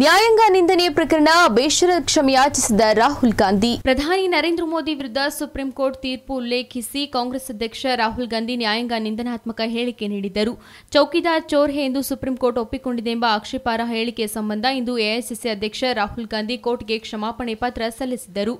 ನ್ಯಾಯಾಂಗ ನಿಂದನೆ ಪ್ರಕರಣ ಬೇಷರ ಕ್ಷಮೆಯಾಚಿಸಿದ ರಾಹುಲ್ ಗಾಂಧಿ ಪ್ರಧಾನಿ ನರೇಂದ್ರ ಮೋದಿ ವಿರುದ್ಧ ಸುಪ್ರೀಂ ಕೋರ್ಟ್ ತೀರ್ಪು ಉಲ್ಲೇಖಿಸಿ ಕಾಂಗ್ರೆಸ್ ಅಧ್ಯಕ್ಷ ರಾಹುಲ್ ಗಾಂಧಿ ನ್ಯಾಯಾಂಗ ನಿಂದನಾತ್ಮಕ ಹೇಳಿಕೆ ನೀಡಿದ್ದರು ಚೌಕಿದಾರ್ ಚೋರ್ಹೆ ಎಂದು ಸುಪ್ರೀಂ ಕೋರ್ಟ್ ಒಪ್ಪಿಕೊಂಡಿದೆ ಎಂಬ ಆಕ್ಷೇಪಾರ ಹೇಳಿಕೆ ಸಂಬಂಧ ಇಂದು ಎಐಸಿಸಿ ಅಧ್ಯಕ್ಷ ರಾಹುಲ್ ಗಾಂಧಿ ಕೋರ್ಟ್ಗೆ ಕ್ಷಮಾಪಣೆ ಪತ್ರ ಸಲ್ಲಿಸಿದರು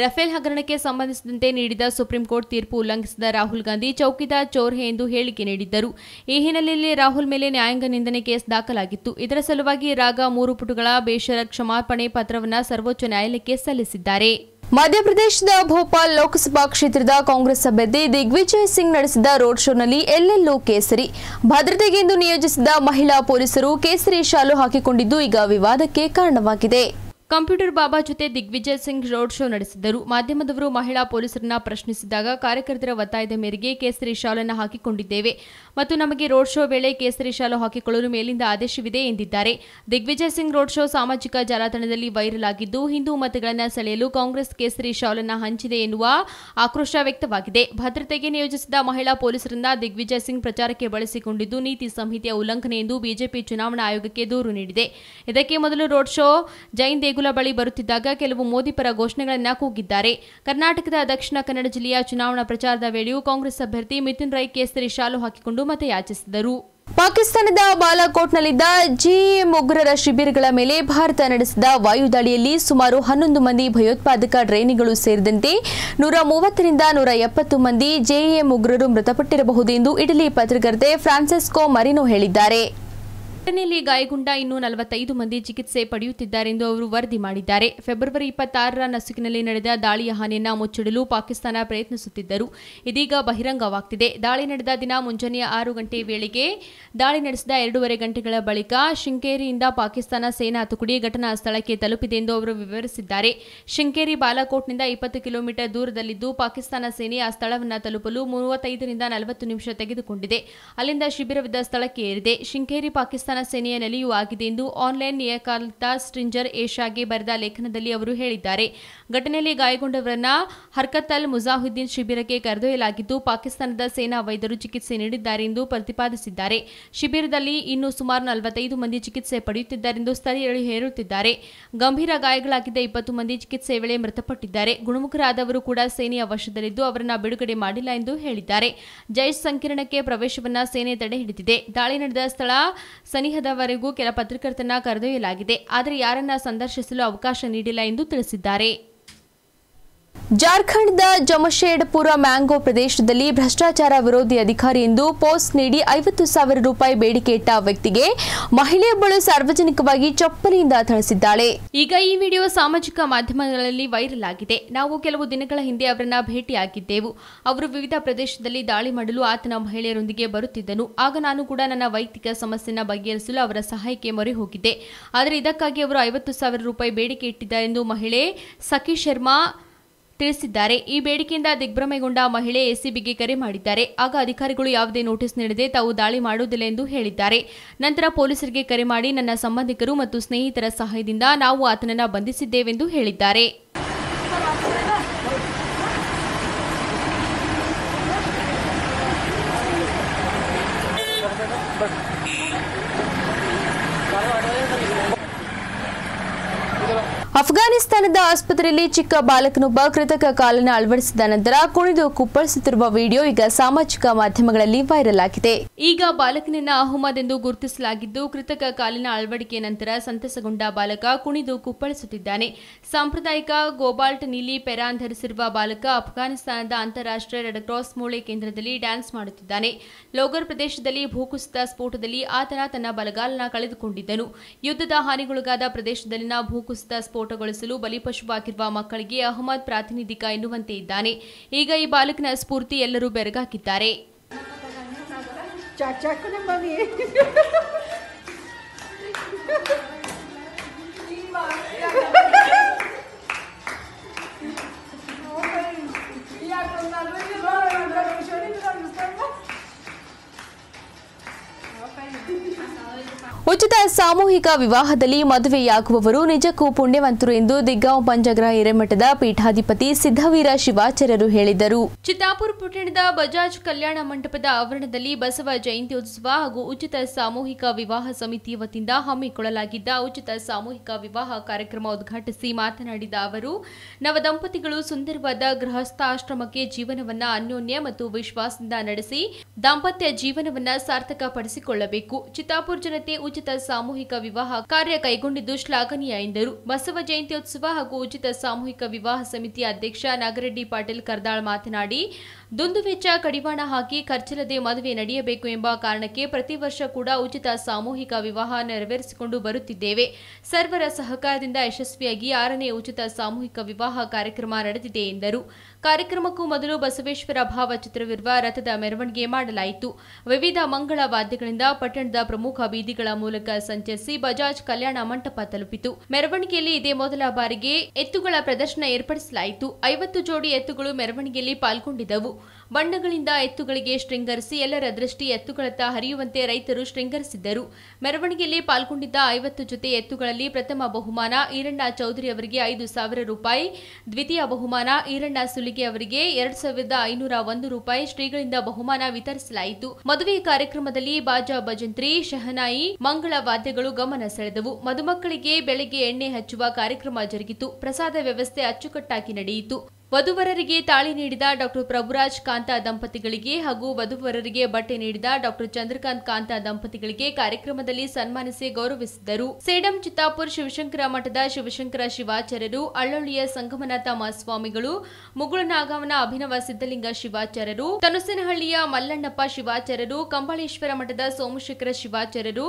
ರಫೇಲ್ ಹಗರಣಕ್ಕೆ ಸಂಬಂಧಿಸಿದಂತೆ ನೀಡಿದ ಸುಪ್ರೀಂ ಕೋರ್ಟ್ ತೀರ್ಪು ಉಲ್ಲಂಘಿಸಿದ ರಾಹುಲ್ ಗಾಂಧಿ ಚೌಕಿದಾರ್ ಚೋರ್ಹೆ ಎಂದು ಹೇಳಿಕೆ ನೀಡಿದ್ದರು ಈ ಹಿನ್ನೆಲೆಯಲ್ಲಿ ರಾಹುಲ್ ಮೇಲೆ ನ್ಯಾಯಾಂಗ ನಿಂದನೆ ಕೇಸ್ ದಾಖಲಾಗಿತ್ತು ಇದರ ಸಲುವಾಗಿ ರಾಗ ಮೂರು ಪುಟಗಳ ಬೇಷರ ಕ್ಷಮಾಪಣೆ ಪತ್ರವನ್ನು ಸರ್ವೋಚ್ಚ ನ್ಯಾಯಾಲಯಕ್ಕೆ ಸಲ್ಲಿಸಿದ್ದಾರೆ ಮಧ್ಯಪ್ರದೇಶದ ಭೋಪಾಲ್ ಲೋಕಸಭಾ ಕ್ಷೇತ್ರದ ಕಾಂಗ್ರೆಸ್ ಅಭ್ಯರ್ಥಿ ದಿಗ್ವಿಜಯ್ ಸಿಂಗ್ ನಡೆಸಿದ ರೋಡ್ ಶೋನಲ್ಲಿ ಎಲ್ಲೆಲ್ಲೂ ಕೇಸರಿ ಭದ್ರತೆಗೆಂದು ನಿಯೋಜಿಸಿದ ಮಹಿಳಾ ಪೊಲೀಸರು ಕೇಸರಿ ಶಾಲು ಹಾಕಿಕೊಂಡಿದ್ದು ಈಗ ವಿವಾದಕ್ಕೆ ಕಾರಣವಾಗಿದೆ ಕಂಪ್ಯೂಟರ್ ಬಾಬಾ ಜೊತೆ ದಿಗ್ವಿಜಯ್ ಸಿಂಗ್ ರೋಡ್ ಶೋ ನಡೆಸಿದ್ದರು ಮಾಧ್ಯಮದವರು ಮಹಿಳಾ ಪೊಲೀಸರನ್ನ ಪ್ರಶ್ನಿಸಿದಾಗ ಕಾರ್ಯಕರ್ತರ ಒತ್ತಾಯದ ಮೇರೆಗೆ ಕೇಸರಿ ಶಾಲನ್ನು ಹಾಕಿಕೊಂಡಿದ್ದೇವೆ ಮತ್ತು ನಮಗೆ ರೋಡ್ ಶೋ ವೇಳೆ ಕೇಸರಿ ಶಾಲು ಹಾಕಿಕೊಳ್ಳಲು ಮೇಲಿಂದ ಆದೇಶವಿದೆ ಎಂದಿದ್ದಾರೆ ದಿಗ್ವಿಜಯ್ ಸಿಂಗ್ ರೋಡ್ ಶೋ ಸಾಮಾಜಿಕ ಜಾಲತಾಣದಲ್ಲಿ ವೈರಲ್ ಆಗಿದ್ದು ಹಿಂದೂ ಮತಗಳನ್ನು ಸೆಳೆಯಲು ಕಾಂಗ್ರೆಸ್ ಕೇಸರಿ ಶಾಲನ್ನು ಹಂಚಿದೆ ಎನ್ನುವ ಆಕ್ರೋಶ ವ್ಯಕ್ತವಾಗಿದೆ ಭದ್ರತೆಗೆ ನಿಯೋಜಿಸಿದ ಮಹಿಳಾ ಪೊಲೀಸರನ್ನ ದಿಗ್ವಿಜಯ್ ಸಿಂಗ್ ಪ್ರಚಾರಕ್ಕೆ ಬಳಸಿಕೊಂಡಿದ್ದು ನೀತಿ ಸಂಹಿತೆಯ ಉಲ್ಲಂಘನೆ ಎಂದು ಬಿಜೆಪಿ ಚುನಾವಣಾ ಆಯೋಗಕ್ಕೆ ದೂರು ನೀಡಿದೆ ಇದಕ್ಕೆ ಮೊದಲು ರೋಡ್ ಶೋ ಜೈನ್ ದೇಗುಲ ದೇಗುಲ ಬಳಿ ಬರುತ್ತಿದ್ದಾಗ ಕೆಲವು ಮೋದಿ ಪರ ಘೋಷಣೆಗಳನ್ನು ಕೂಗಿದ್ದಾರೆ ಕರ್ನಾಟಕದ ದಕ್ಷಿಣ ಕನ್ನಡ ಜಿಲ್ಲೆಯ ಚುನಾವಣಾ ಪ್ರಚಾರದ ವೇಳೆಯೂ ಕಾಂಗ್ರೆಸ್ ಅಭ್ಯರ್ಥಿ ಮಿಥುನ್ ರೈ ಕೇಸರಿ ಶಾಲು ಹಾಕಿಕೊಂಡು ಮತಯಾಚಿಸಿದರು ಪಾಕಿಸ್ತಾನದ ಬಾಲಾಕೋಟ್ನಲ್ಲಿದ್ದ ಜಿಎಂ ಉಗ್ರರ ಶಿಬಿರಗಳ ಮೇಲೆ ಭಾರತ ನಡೆಸಿದ ವಾಯುದಾಳಿಯಲ್ಲಿ ಸುಮಾರು ಹನ್ನೊಂದು ಮಂದಿ ಭಯೋತ್ಪಾದಕ ಟ್ರೈನಿಗಳು ಸೇರಿದಂತೆ ನೂರ ಮೂವತ್ತರಿಂದ ನೂರ ಎಪ್ಪತ್ತು ಮಂದಿ ಜೆಎಂ ಉಗ್ರರು ಮೃತಪಟ್ಟಿರಬಹುದು ಎಂದು ಇಟಲಿ ಪತ್ರಕರ್ತೆ ಫ್ರಾನ್ಸಿಸ್ಕೋ ಮರಿನೋ ಹೇಳಿದ್ದಾರೆ ಘಟನೆಯಲ್ಲಿ ಗಾಯಗೊಂಡ ಇನ್ನೂ ನಲವತ್ತೈದು ಮಂದಿ ಚಿಕಿತ್ಸೆ ಪಡೆಯುತ್ತಿದ್ದಾರೆಂದು ಅವರು ವರದಿ ಮಾಡಿದ್ದಾರೆ ಫೆಬ್ರವರಿ ಇಪ್ಪತ್ತಾರರ ನಸುಕಿನಲ್ಲಿ ನಡೆದ ದಾಳಿಯ ಹಾನಿಯನ್ನು ಮುಚ್ಚಿಡಲು ಪಾಕಿಸ್ತಾನ ಪ್ರಯತ್ನಿಸುತ್ತಿದ್ದರು ಇದೀಗ ಬಹಿರಂಗವಾಗ್ತಿದೆ ದಾಳಿ ನಡೆದ ದಿನ ಮುಂಜಾನೆಯ ಆರು ಗಂಟೆ ವೇಳೆಗೆ ದಾಳಿ ನಡೆಸಿದ ಎರಡೂವರೆ ಗಂಟೆಗಳ ಬಳಿಕ ಶೃಂಗೇರಿಯಿಂದ ಪಾಕಿಸ್ತಾನ ಸೇನಾ ತುಕಡಿ ಘಟನಾ ಸ್ಥಳಕ್ಕೆ ತಲುಪಿದೆ ಎಂದು ಅವರು ವಿವರಿಸಿದ್ದಾರೆ ಶೃಂಗೇರಿ ಬಾಲಾಕೋಟ್ನಿಂದ ಇಪ್ಪತ್ತು ಕಿಲೋಮೀಟರ್ ದೂರದಲ್ಲಿದ್ದು ಪಾಕಿಸ್ತಾನ ಸೇನೆ ಆ ಸ್ಥಳವನ್ನು ತಲುಪಲು ಮೂವತ್ತೈದರಿಂದ ನಲವತ್ತು ನಿಮಿಷ ತೆಗೆದುಕೊಂಡಿದೆ ಅಲ್ಲಿಂದ ಶಿಬಿರವಿದ್ದ ಸ್ಥಳಕ್ಕೆ ಏರಿದೆ ಶೃಂಗೇರಿ ಪಾಕಿಸ್ತಾನ ಪಾಕಿಸ್ತಾನ ಸೇನೆಯ ನೆಲೆಯೂ ಆಗಿದೆ ಎಂದು ಆನ್ಲೈನ್ ನಿಯಕಾಲಿತ ಸ್ಟ್ರಿಂಜರ್ ಏಷ್ಯಾಗೆ ಬರೆದ ಲೇಖನದಲ್ಲಿ ಅವರು ಹೇಳಿದ್ದಾರೆ ಘಟನೆಯಲ್ಲಿ ಗಾಯಗೊಂಡವರನ್ನ ಹರ್ಕತ್ ಅಲ್ ಮುಜಾಹುದ್ದೀನ್ ಶಿಬಿರಕ್ಕೆ ಕರೆದೊಯ್ಯಲಾಗಿದ್ದು ಪಾಕಿಸ್ತಾನದ ಸೇನಾ ವೈದ್ಯರು ಚಿಕಿತ್ಸೆ ನೀಡಿದ್ದಾರೆ ಎಂದು ಪ್ರತಿಪಾದಿಸಿದ್ದಾರೆ ಶಿಬಿರದಲ್ಲಿ ಇನ್ನು ಸುಮಾರು ನಲವತ್ತೈದು ಮಂದಿ ಚಿಕಿತ್ಸೆ ಪಡೆಯುತ್ತಿದ್ದಾರೆಂದು ಸ್ಥಳೀಯರು ಹೇಳುತ್ತಿದ್ದಾರೆ ಗಂಭೀರ ಗಾಯಗಳಾಗಿದ್ದ ಇಪ್ಪತ್ತು ಮಂದಿ ಚಿಕಿತ್ಸೆ ವೇಳೆ ಮೃತಪಟ್ಟಿದ್ದಾರೆ ಗುಣಮುಖರಾದವರು ಕೂಡ ಸೇನೆಯ ವಶದಲ್ಲಿದ್ದು ಅವರನ್ನು ಬಿಡುಗಡೆ ಮಾಡಿಲ್ಲ ಎಂದು ಹೇಳಿದ್ದಾರೆ ಜೈಶ್ ಸಂಕೀರ್ಣಕ್ಕೆ ಪ್ರವೇಶವನ್ನ ಸೇನೆ ತಡೆ ಹಿಡಿದಿದೆ ದಾಳಿ ನಡೆದ ಸ್ಥಳ ಸನಿಹದವರೆಗೂ ಕೆಲ ಪತ್ರಕರ್ತನ ಕರೆದೊಯ್ಯಲಾಗಿದೆ ಆದರೆ ಯಾರನ್ನ ಸಂದರ್ಶಿಸಲು ಅವಕಾಶ ನೀಡಿಲ್ಲ ಎಂದು ತಿಳಿಸಿದ್ದಾರೆ ಜಾರ್ಖಂಡ್ದ ಜಮಶೇಡ್ಪುರ ಮ್ಯಾಂಗೋ ಪ್ರದೇಶದಲ್ಲಿ ಭ್ರಷ್ಟಾಚಾರ ವಿರೋಧಿ ಅಧಿಕಾರಿ ಎಂದು ಪೋಸ್ಟ್ ನೀಡಿ ಐವತ್ತು ಸಾವಿರ ರೂಪಾಯಿ ಬೇಡಿಕೆ ಇಟ್ಟ ವ್ಯಕ್ತಿಗೆ ಮಹಿಳೆಯೊಬ್ಬಳು ಸಾರ್ವಜನಿಕವಾಗಿ ಚಪ್ಪಲಿಯಿಂದ ಥಳಿಸಿದ್ದಾಳೆ ಈಗ ಈ ವಿಡಿಯೋ ಸಾಮಾಜಿಕ ಮಾಧ್ಯಮಗಳಲ್ಲಿ ವೈರಲ್ ಆಗಿದೆ ನಾವು ಕೆಲವು ದಿನಗಳ ಹಿಂದೆ ಅವರನ್ನ ಭೇಟಿಯಾಗಿದ್ದೆವು ಅವರು ವಿವಿಧ ಪ್ರದೇಶದಲ್ಲಿ ದಾಳಿ ಮಾಡಲು ಆತನ ಮಹಿಳೆಯರೊಂದಿಗೆ ಬರುತ್ತಿದ್ದನು ಆಗ ನಾನು ಕೂಡ ನನ್ನ ವೈಯಕ್ತಿಕ ಸಮಸ್ಯೆನ ಬಗೆಹರಿಸಲು ಅವರ ಸಹಾಯಕ್ಕೆ ಮೊರೆ ಹೋಗಿದ್ದೆ ಆದರೆ ಇದಕ್ಕಾಗಿ ಅವರು ಐವತ್ತು ಸಾವಿರ ರೂಪಾಯಿ ಬೇಡಿಕೆ ಇಟ್ಟಿದ್ದಾರೆ ಎಂದು ಮಹಿಳೆ ಸಖಿ ಶರ್ಮಾ ತಿಳಿಸಿದ್ದಾರೆ ಈ ಬೇಡಿಕೆಯಿಂದ ದಿಗ್ಭ್ರಮೆಗೊಂಡ ಮಹಿಳೆ ಎಸಿಬಿಗೆ ಕರೆ ಮಾಡಿದ್ದಾರೆ ಆಗ ಅಧಿಕಾರಿಗಳು ಯಾವುದೇ ನೋಟಿಸ್ ನೀಡದೆ ತಾವು ದಾಳಿ ಮಾಡುವುದಿಲ್ಲ ಎಂದು ಹೇಳಿದ್ದಾರೆ ನಂತರ ಪೊಲೀಸರಿಗೆ ಕರೆ ಮಾಡಿ ನನ್ನ ಸಂಬಂಧಿಕರು ಮತ್ತು ಸ್ನೇಹಿತರ ಸಹಾಯದಿಂದ ನಾವು ಆತನನ್ನು ಬಂಧಿಸಿದ್ದೇವೆಂದು ಹೇಳಿದ್ದಾರೆ ಅಫ್ಘಾನಿಸ್ತಾನದ ಆಸ್ಪತ್ರೆಯಲ್ಲಿ ಚಿಕ್ಕ ಬಾಲಕನೊಬ್ಬ ಕೃತಕ ಕಾಲನ್ನು ಅಳವಡಿಸಿದ ನಂತರ ಕುಣಿದು ಕುಪ್ಪಳಿಸುತ್ತಿರುವ ವಿಡಿಯೋ ಈಗ ಸಾಮಾಜಿಕ ಮಾಧ್ಯಮಗಳಲ್ಲಿ ವೈರಲ್ ಆಗಿದೆ ಈಗ ಬಾಲಕನನ್ನ ಅಹಮದ್ ಎಂದು ಗುರುತಿಸಲಾಗಿದ್ದು ಕೃತಕ ಕಾಲಿನ ಅಳವಡಿಕೆ ನಂತರ ಸಂತಸಗೊಂಡ ಬಾಲಕ ಕುಣಿದು ಕುಪ್ಪಳಿಸುತ್ತಿದ್ದಾನೆ ಸಾಂಪ್ರದಾಯಿಕ ಗೋಬಾಲ್ಟ್ ನೀಲಿ ಪೆರಾನ್ ಧರಿಸಿರುವ ಬಾಲಕ ಅಫ್ಘಾನಿಸ್ತಾನದ ಅಂತಾರಾಷ್ಟ್ರೀಯ ಕ್ರಾಸ್ ಮೂಳೆ ಕೇಂದ್ರದಲ್ಲಿ ಡ್ಯಾನ್ಸ್ ಮಾಡುತ್ತಿದ್ದಾನೆ ಲೋಗರ್ ಪ್ರದೇಶದಲ್ಲಿ ಭೂಕುಸಿತ ಸ್ಫೋಟದಲ್ಲಿ ಆತನ ತನ್ನ ಬಲಗಾಲನ ಕಳೆದುಕೊಂಡಿದ್ದನು ಯುದ್ಧದ ಹಾನಿಗೊಳಗಾದ ಪ್ರದೇಶದಲ್ಲಿನ ಭೂಕುಸಿತ ಸ್ಫೋಟ ಸ್ಫೋಟಗೊಳಿಸಲು ಬಲಿಪಶುವಾಗಿರುವ ಮಕ್ಕಳಿಗೆ ಅಹಮದ್ ಪ್ರಾತಿನಿಧಿಕ ಎನ್ನುವಂತೆ ಇದ್ದಾನೆ ಈಗ ಈ ಬಾಲಕನ ಸ್ಫೂರ್ತಿ ಎಲ್ಲರೂ ಬೆರಗಾಕಿದ್ದಾರೆ ಸಾಮೂಹಿಕ ವಿವಾಹದಲ್ಲಿ ಮದುವೆಯಾಗುವವರು ನಿಜಕ್ಕೂ ಪುಣ್ಯವಂತರು ಎಂದು ದಿಗ್ಗಾಂವ್ ಪಂಜಗ್ರ ಹಿರೇಮಠದ ಪೀಠಾಧಿಪತಿ ಸಿದ್ದವೀರ ಶಿವಾಚಾರ್ಯರು ಹೇಳಿದರು ಚಿತ್ತಾಪುರ ಪಟ್ಟಣದ ಬಜಾಜ್ ಕಲ್ಯಾಣ ಮಂಟಪದ ಆವರಣದಲ್ಲಿ ಬಸವ ಜಯಂತ್ಯೋತ್ಸವ ಹಾಗೂ ಉಚಿತ ಸಾಮೂಹಿಕ ವಿವಾಹ ಸಮಿತಿ ವತಿಯಿಂದ ಹಮ್ಮಿಕೊಳ್ಳಲಾಗಿದ್ದ ಉಚಿತ ಸಾಮೂಹಿಕ ವಿವಾಹ ಕಾರ್ಯಕ್ರಮ ಉದ್ಘಾಟಿಸಿ ಮಾತನಾಡಿದ ಅವರು ದಂಪತಿಗಳು ಸುಂದರವಾದ ಗೃಹಸ್ಥಾಶ್ರಮಕ್ಕೆ ಜೀವನವನ್ನ ಅನ್ಯೋನ್ಯ ಮತ್ತು ವಿಶ್ವಾಸದಿಂದ ನಡೆಸಿ ದಾಂಪತ್ಯ ಜೀವನವನ್ನ ಸಾರ್ಥಕಪಡಿಸಿಕೊಳ್ಳಬೇಕು ಚಿತ್ತಾಪುರ ಜನತೆ ಉಚಿತ ಸಾಮೂಹಿಕ ವಿವಾಹ ಕಾರ್ಯ ಕೈಗೊಂಡಿದ್ದು ಶ್ಲಾಘನೀಯ ಎಂದರು ಬಸವ ಜಯಂತಿ ಉತ್ಸವ ಹಾಗೂ ಉಚಿತ ಸಾಮೂಹಿಕ ವಿವಾಹ ಸಮಿತಿ ಅಧ್ಯಕ್ಷ ನಾಗರೆಡ್ಡಿ ಪಾಟೀಲ್ ಕರ್ದಾಳ್ ಮಾತನಾಡಿ ದುಂದು ವೆಚ್ಚ ಕಡಿವಾಣ ಹಾಕಿ ಖರ್ಚಿಲ್ಲದೆ ಮದುವೆ ನಡೆಯಬೇಕು ಎಂಬ ಕಾರಣಕ್ಕೆ ಪ್ರತಿ ವರ್ಷ ಕೂಡ ಉಚಿತ ಸಾಮೂಹಿಕ ವಿವಾಹ ನೆರವೇರಿಸಿಕೊಂಡು ಬರುತ್ತಿದ್ದೇವೆ ಸರ್ವರ ಸಹಕಾರದಿಂದ ಯಶಸ್ವಿಯಾಗಿ ಆರನೇ ಉಚಿತ ಸಾಮೂಹಿಕ ವಿವಾಹ ಕಾರ್ಯಕ್ರಮ ನಡೆದಿದೆ ಎಂದರು ಕಾರ್ಯಕ್ರಮಕ್ಕೂ ಮೊದಲು ಬಸವೇಶ್ವರ ಭಾವಚಿತ್ರವಿರುವ ರಥದ ಮೆರವಣಿಗೆ ಮಾಡಲಾಯಿತು ವಿವಿಧ ಮಂಗಳ ವಾದ್ಯಗಳಿಂದ ಪಟ್ಟಣದ ಪ್ರಮುಖ ಬೀದಿಗಳ ಮೂಲಕ ಸಂಚರಿಸಿ ಬಜಾಜ್ ಕಲ್ಯಾಣ ಮಂಟಪ ತಲುಪಿತು ಮೆರವಣಿಗೆಯಲ್ಲಿ ಇದೇ ಮೊದಲ ಬಾರಿಗೆ ಎತ್ತುಗಳ ಪ್ರದರ್ಶನ ಏರ್ಪಡಿಸಲಾಯಿತು ಐವತ್ತು ಜೋಡಿ ಎತ್ತುಗಳು ಮೆರವಣಿಗೆಯಲ್ಲಿ ಪಾಲ್ಗೊಂಡಿದ್ದವು ಬಣ್ಣಗಳಿಂದ ಎತ್ತುಗಳಿಗೆ ಶೃಂಗರಿಸಿ ಎಲ್ಲರ ದೃಷ್ಟಿ ಎತ್ತುಗಳತ್ತ ಹರಿಯುವಂತೆ ರೈತರು ಶೃಂಗರಿಸಿದ್ದರು ಮೆರವಣಿಗೆಯಲ್ಲಿ ಪಾಲ್ಗೊಂಡಿದ್ದ ಐವತ್ತು ಜೊತೆ ಎತ್ತುಗಳಲ್ಲಿ ಪ್ರಥಮ ಬಹುಮಾನ ಈರಣ್ಣ ಚೌಧರಿ ಅವರಿಗೆ ಐದು ಸಾವಿರ ರೂಪಾಯಿ ದ್ವಿತೀಯ ಬಹುಮಾನ ಈರಣ್ಣ ಸುಲಿಗೆ ಅವರಿಗೆ ಎರಡು ಸಾವಿರದ ಐನೂರ ಒಂದು ರೂಪಾಯಿ ಶ್ರೀಗಳಿಂದ ಬಹುಮಾನ ವಿತರಿಸಲಾಯಿತು ಮದುವೆ ಕಾರ್ಯಕ್ರಮದಲ್ಲಿ ಬಾಜಾ ಭಜಂತ್ರಿ ಶಹನಾಯಿ ಮಂಗಳ ವಾದ್ಯಗಳು ಗಮನ ಸೆಳೆದವು ಮದುಮಕ್ಕಳಿಗೆ ಬೆಳಗ್ಗೆ ಎಣ್ಣೆ ಹಚ್ಚುವ ಕಾರ್ಯಕ್ರಮ ಜರುಗಿತು ಪ್ರಸಾದ ವ್ಯವಸ್ಥೆ ಅಚ್ಚುಕಟ್ಟಾಗಿ ನಡೆಯಿತು ವಧುವರರಿಗೆ ತಾಳಿ ನೀಡಿದ ಡಾಕ್ಟರ್ ಪ್ರಭುರಾಜ್ ಕಾಂತ ದಂಪತಿಗಳಿಗೆ ಹಾಗೂ ವಧುವರರಿಗೆ ಬಟ್ಟೆ ನೀಡಿದ ಡಾಕ್ಟರ್ ಚಂದ್ರಕಾಂತ್ ಕಾಂತ ದಂಪತಿಗಳಿಗೆ ಕಾರ್ಯಕ್ರಮದಲ್ಲಿ ಸನ್ಮಾನಿಸಿ ಗೌರವಿಸಿದರು ಸೇಡಂ ಚಿತ್ತಾಪುರ್ ಶಿವಶಂಕರ ಮಠದ ಶಿವಶಂಕರ ಶಿವಾಚಾರ್ಯರು ಅಳ್ಳೊಳ್ಳಿಯ ಸಂಗಮನಾಥ ಮಹಾಸ್ವಾಮಿಗಳು ಮುಗುಳನಾಗವನ ಅಭಿನವ ಸಿದ್ದಲಿಂಗ ಶಿವಾಚಾರ್ಯರು ತನುಸಿನಹಳ್ಳಿಯ ಮಲ್ಲಣ್ಣಪ್ಪ ಶಿವಾಚಾರ್ಯರು ಕಂಬಳೇಶ್ವರ ಮಠದ ಸೋಮಶೇಖರ ಶಿವಾಚಾರ್ಯರು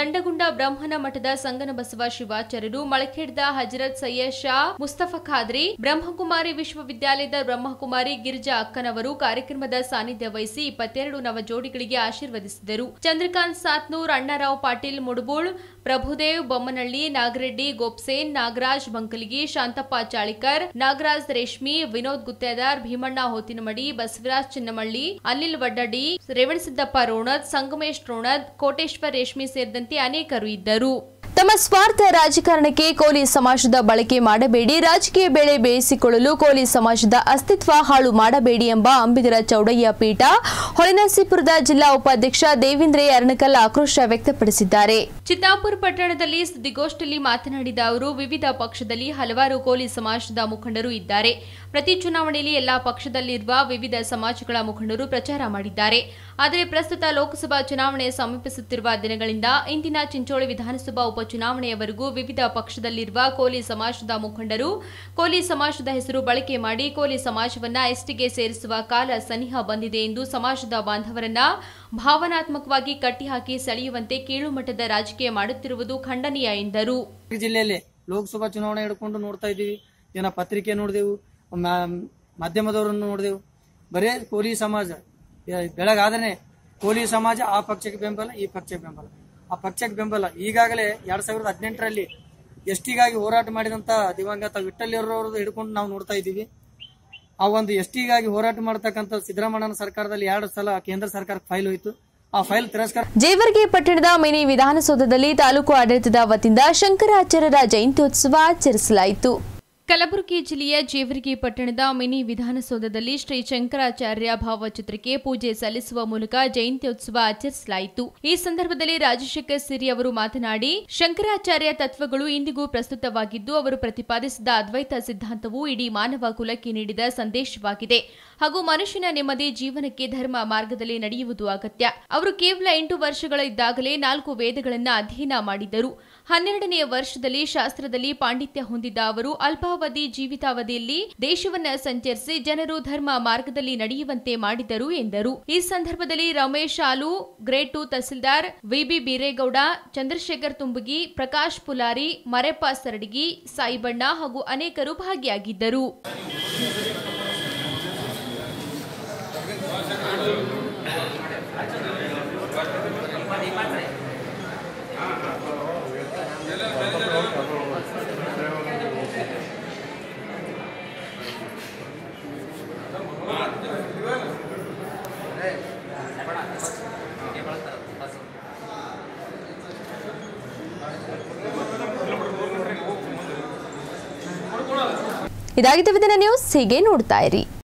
ದಂಡಗುಂಡ ಬ್ರಹ್ಮನ ಮಠದ ಸಂಗನಬಸವ ಶಿವಾಚಾರ್ಯರು ಮಳಖೇಡ್ದ ಹಜರತ್ ಸಯ್ಯದ್ ಶಾ ಮುಸ್ತಫಾ ಖಾದ್ರಿ ಬ್ರಹ್ಮಕುಮಾರಿ ವಿಶ್ವ ವಿಶ್ವವಿದ್ಯಾಲಯದ ಬ್ರಹ್ಮಕುಮಾರಿ ಗಿರಿಜಾ ಅಕ್ಕನವರು ಕಾರ್ಯಕ್ರಮದ ಸಾನ್ನಿಧ್ಯ ವಹಿಸಿ ಇಪ್ಪತ್ತೆರಡು ನವ ಜೋಡಿಗಳಿಗೆ ಆಶೀರ್ವದಿಸಿದರು ಚಂದ್ರಕಾಂತ್ ಸಾತ್ನೂರ್ ಅಣ್ಣರಾವ್ ಪಾಟೀಲ್ ಮುಡುಬುಳ್ ಪ್ರಭುದೇವ್ ಬೊಮ್ಮನಹಳ್ಳಿ ನಾಗರೆಡ್ಡಿ ಗೋಪ್ಸೇನ್ ನಾಗರಾಜ್ ಬಂಕಲಿಗಿ ಶಾಂತಪ್ಪ ಚಾಳಿಕರ್ ನಾಗರಾಜ್ ರೇಷ್ಮಿ ವಿನೋದ್ ಗುತ್ತೇದಾರ್ ಭೀಮಣ್ಣ ಹೋತಿನಮಡಿ ಬಸವರಾಜ್ ಚಿನ್ನಮಳ್ಳಿ ಅನಿಲ್ ವಡ್ಡಡಿ ರೇವಣಸಿದ್ದಪ್ಪ ರೋಣದ್ ಸಂಗಮೇಶ್ ರೋಣದ್ ಕೋಟೇಶ್ವರ್ ರೇಷ್ಮಿ ಸೇರಿದಂತೆ ಅನೇಕರು ಇದ್ದರು ತಮ್ಮ ಸ್ವಾರ್ಥ ರಾಜಕಾರಣಕ್ಕೆ ಕೋಲಿ ಸಮಾಜದ ಬಳಕೆ ಮಾಡಬೇಡಿ ರಾಜಕೀಯ ಬೆಳೆ ಬೇಯಿಸಿಕೊಳ್ಳಲು ಕೋಲಿ ಸಮಾಜದ ಅಸ್ತಿತ್ವ ಹಾಳು ಮಾಡಬೇಡಿ ಎಂಬ ಅಂಬಿದರ ಚೌಡಯ್ಯ ಪೀಠ ಹೊಳೆನರಸೀಪುರದ ಜಿಲ್ಲಾ ಉಪಾಧ್ಯಕ್ಷ ದೇವೇಂದ್ರೆ ಅರಣಕಲ್ ಆಕ್ರೋಶ ವ್ಯಕ್ತಪಡಿಸಿದ್ದಾರೆ ಚಿತ್ತಾಪುರ ಪಟ್ಟಣದಲ್ಲಿ ಸುದ್ದಿಗೋಷ್ಠಿಯಲ್ಲಿ ಮಾತನಾಡಿದ ಅವರು ವಿವಿಧ ಪಕ್ಷದಲ್ಲಿ ಹಲವಾರು ಕೋಲಿ ಸಮಾಜದ ಮುಖಂಡರು ಇದ್ದಾರೆ ಪ್ರತಿ ಚುನಾವಣೆಯಲ್ಲಿ ಎಲ್ಲಾ ಪಕ್ಷದಲ್ಲಿರುವ ವಿವಿಧ ಸಮಾಜಗಳ ಮುಖಂಡರು ಪ್ರಚಾರ ಮಾಡಿದ್ದಾರೆ ಆದರೆ ಪ್ರಸ್ತುತ ಲೋಕಸಭಾ ಚುನಾವಣೆ ಸಮೀಪಿಸುತ್ತಿರುವ ದಿನಗಳಿಂದ ಇಂದಿನ ಚಿಂಚೋಳಿ ವಿಧಾನಸಭಾ ಉಪಚುನಾವಣೆಯವರೆಗೂ ವಿವಿಧ ಪಕ್ಷದಲ್ಲಿರುವ ಕೋಲಿ ಸಮಾಜದ ಮುಖಂಡರು ಕೋಲಿ ಸಮಾಜದ ಹೆಸರು ಬಳಕೆ ಮಾಡಿ ಕೋಲಿ ಸಮಾಜವನ್ನ ಎಸ್ಟಿಗೆ ಸೇರಿಸುವ ಕಾಲ ಸನಿಹ ಬಂದಿದೆ ಎಂದು ಸಮಾಜದ ಬಾಂಧವರನ್ನ ಭಾವನಾತ್ಮಕವಾಗಿ ಕಟ್ಟಿಹಾಕಿ ಸೆಳೆಯುವಂತೆ ಕೀಳುಮಟ್ಟದ ರಾಜಕೀಯ ಮಾಡುತ್ತಿರುವುದು ಖಂಡನೀಯ ಎಂದರು ಜಿಲ್ಲೆಯಲ್ಲಿ ಲೋಕಸಭಾ ಚುನಾವಣೆ ಹಿಡ್ಕೊಂಡು ನೋಡ್ತಾ ಇದ್ದೀವಿ ಏನ ಪತ್ರಿಕೆ ನೋಡಿದೆವು ಮಾಧ್ಯಮದವರನ್ನು ನೋಡಿದೆವು ಬರೇ ಕೋಲಿ ಸಮಾಜ ಬೆಳಗಾದನೆ ಕೋಲಿ ಸಮಾಜ ಆ ಪಕ್ಷಕ್ಕೆ ಬೆಂಬಲ ಈ ಪಕ್ಷಕ್ಕೆ ಬೆಂಬಲ ಆ ಪಕ್ಷಕ್ಕೆ ಬೆಂಬಲ ಈಗಾಗಲೇ ಎರಡ್ ಸಾವಿರದ ಹದಿನೆಂಟರಲ್ಲಿ ಎಷ್ಟಿಗಾಗಿ ಹೋರಾಟ ಮಾಡಿದಂತ ದಿವಂಗತ ವಿಠಲ್ಯರವ್ರದ್ದು ಹಿಡ್ಕೊಂಡು ನಾವು ನೋಡ್ತಾ ಇದ್ದೀವಿ ಆ ಒಂದು ಎಷ್ಟಿಗಾಗಿ ಹೋರಾಟ ಮಾಡ್ತಕ್ಕಂಥ ಸಿದ್ದರಾಮಣ್ಣನ ಸರ್ಕಾರದಲ್ಲಿ ಎರಡು ಸಲ ಕೇಂದ್ರ ಸರ್ಕಾರಕ್ಕೆ ಫೈಲ್ ಹೋಯಿತು ಜೇವರ್ಗಿ ಪಟ್ಟಣದ ಮಿನಿ ವಿಧಾನಸೌಧದಲ್ಲಿ ತಾಲೂಕು ಆಡಳಿತದ ವತಿಯಿಂದ ಶಂಕರಾಚಾರ್ಯರ ಜಯಂತ್ಯೋತ್ಸವ ಆಚರಿಸಲಾಯಿತು ಕಲಬುರಗಿ ಜಿಲ್ಲೆಯ ಜೇವರ್ಗಿ ಪಟ್ಟಣದ ಮಿನಿ ವಿಧಾನಸೌಧದಲ್ಲಿ ಶ್ರೀ ಶಂಕರಾಚಾರ್ಯ ಭಾವಚಿತ್ರಕ್ಕೆ ಪೂಜೆ ಸಲ್ಲಿಸುವ ಮೂಲಕ ಜಯಂತ್ಯೋತ್ಸವ ಆಚರಿಸಲಾಯಿತು ಈ ಸಂದರ್ಭದಲ್ಲಿ ರಾಜಶೇಖರ್ ಸಿರಿ ಅವರು ಮಾತನಾಡಿ ಶಂಕರಾಚಾರ್ಯ ತತ್ವಗಳು ಇಂದಿಗೂ ಪ್ರಸ್ತುತವಾಗಿದ್ದು ಅವರು ಪ್ರತಿಪಾದಿಸಿದ ಅದ್ವೈತ ಸಿದ್ಧಾಂತವು ಇಡೀ ಮಾನವ ಕುಲಕ್ಕೆ ನೀಡಿದ ಸಂದೇಶವಾಗಿದೆ ಹಾಗೂ ಮನುಷ್ಯನ ನೆಮ್ಮದಿ ಜೀವನಕ್ಕೆ ಧರ್ಮ ಮಾರ್ಗದಲ್ಲಿ ನಡೆಯುವುದು ಅಗತ್ಯ ಅವರು ಕೇವಲ ಎಂಟು ವರ್ಷಗಳಿದ್ದಾಗಲೇ ನಾಲ್ಕು ವೇದಗಳನ್ನು ಅಧ್ಯಯನ ಮಾಡಿದರು ಹನ್ನೆರಡನೆಯ ವರ್ಷದಲ್ಲಿ ಶಾಸ್ತ್ರದಲ್ಲಿ ಪಾಂಡಿತ್ಯ ಹೊಂದಿದ್ದ ಅವರು ಅಲ್ಪ ಅಲ್ಪಾವಧಿ ಜೀವಿತಾವಧಿಯಲ್ಲಿ ದೇಶವನ್ನ ಸಂಚರಿಸಿ ಜನರು ಧರ್ಮ ಮಾರ್ಗದಲ್ಲಿ ನಡೆಯುವಂತೆ ಮಾಡಿದರು ಎಂದರು ಈ ಸಂದರ್ಭದಲ್ಲಿ ರಮೇಶ್ ಆಲು ಗ್ರೇಟು ತಹಸೀಲ್ದಾರ್ ವಿಬಿ ಬೀರೇಗೌಡ ಚಂದ್ರಶೇಖರ್ ತುಂಬಗಿ ಪ್ರಕಾಶ್ ಪುಲಾರಿ ಮರೆಪ್ಪ ಸರಡಗಿ ಸಾಯಿಬಣ್ಣ ಹಾಗೂ ಅನೇಕರು ಭಾಗಿಯಾಗಿದ್ದರು ಇದಾಗಿದ್ದ ವಿದಿನ ನ್ಯೂಸ್ ಹೀಗೆ ನೋಡ್ತಾ ಇರಿ